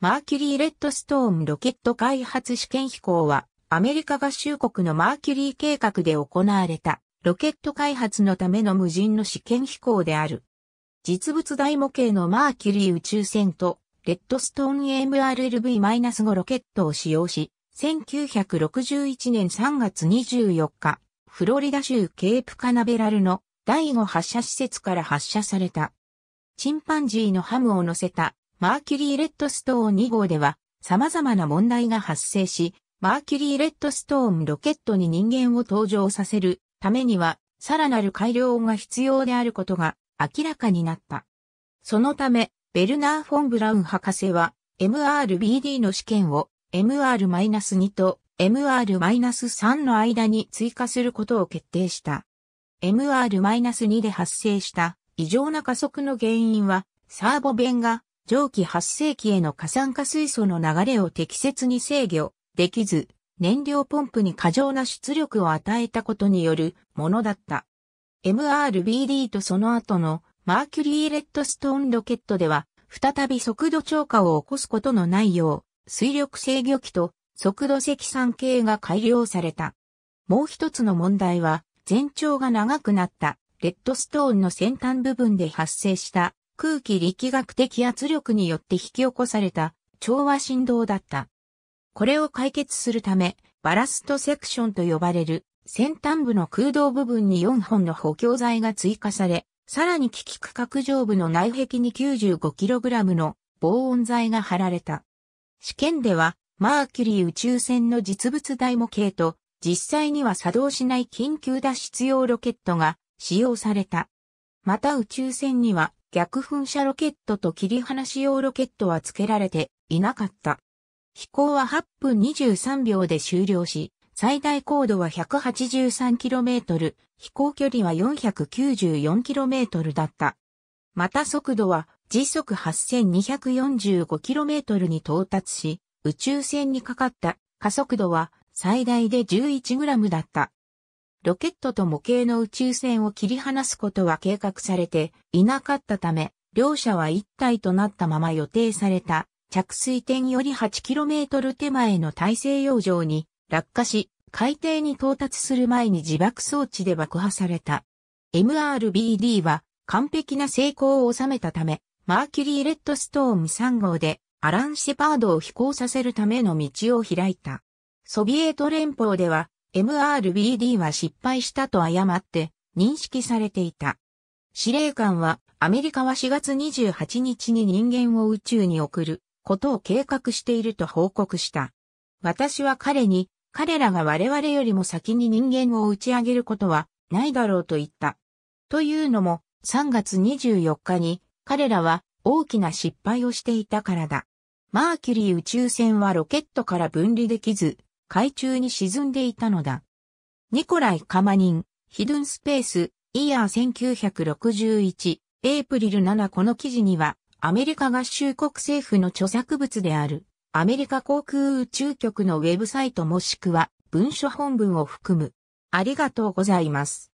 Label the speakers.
Speaker 1: マーキュリー・レッドストーンロケット開発試験飛行は、アメリカ合衆国のマーキュリー計画で行われた、ロケット開発のための無人の試験飛行である。実物大模型のマーキュリー宇宙船と、レッドストーン MRLV-5 ロケットを使用し、1961年3月24日、フロリダ州ケープカナベラルの第5発射施設から発射された。チンパンジーのハムを乗せたマーキュリー・レッドストーン2号では様々な問題が発生し、マーキュリー・レッドストーンロケットに人間を登場させるためには、さらなる改良が必要であることが明らかになった。そのため、ベルナー・フォン・ブラウン博士は、MRBD の試験を MR-2 と MR-3 の間に追加することを決定した。MR-2 で発生した異常な加速の原因は、サーボ弁が蒸気発生器への過酸化水素の流れを適切に制御できず、燃料ポンプに過剰な出力を与えたことによるものだった。MRBD とその後のマーキュリー・レッドストーンロケットでは、再び速度超過を起こすことのないよう、水力制御機と速度積算系が改良された。もう一つの問題は、全長が長くなったレッドストーンの先端部分で発生した空気力学的圧力によって引き起こされた調和振動だった。これを解決するため、バラストセクションと呼ばれる先端部の空洞部分に4本の補強材が追加され、さらに機器区画上部の内壁に 95kg の防音材が貼られた。試験では、マーキュリー宇宙船の実物大模型と、実際には作動しない緊急脱出用ロケットが使用された。また宇宙船には逆噴射ロケットと切り離し用ロケットは付けられていなかった。飛行は8分23秒で終了し、最大高度は 183km、飛行距離は 494km だった。また速度は時速 8245km に到達し、宇宙船にかかった加速度は最大で 11g だった。ロケットと模型の宇宙船を切り離すことは計画されていなかったため、両者は一体となったまま予定された着水点より 8km 手前の大西洋上に落下し、海底に到達する前に自爆装置で爆破された。MRBD は完璧な成功を収めたため、マーキュリー・レッドストーム3号でアラン・シェパードを飛行させるための道を開いた。ソビエト連邦では MRBD は失敗したと誤って認識されていた。司令官はアメリカは4月28日に人間を宇宙に送ることを計画していると報告した。私は彼に彼らが我々よりも先に人間を打ち上げることはないだろうと言った。というのも3月24日に彼らは大きな失敗をしていたからだ。マーキュリー宇宙船はロケットから分離できず、海中に沈んでいたのだ。ニコライ・カマニン、ヒドゥンスペース、イヤー1961、エイプリル7この記事には、アメリカ合衆国政府の著作物である、アメリカ航空宇宙局のウェブサイトもしくは、文書本文を含む。ありがとうございます。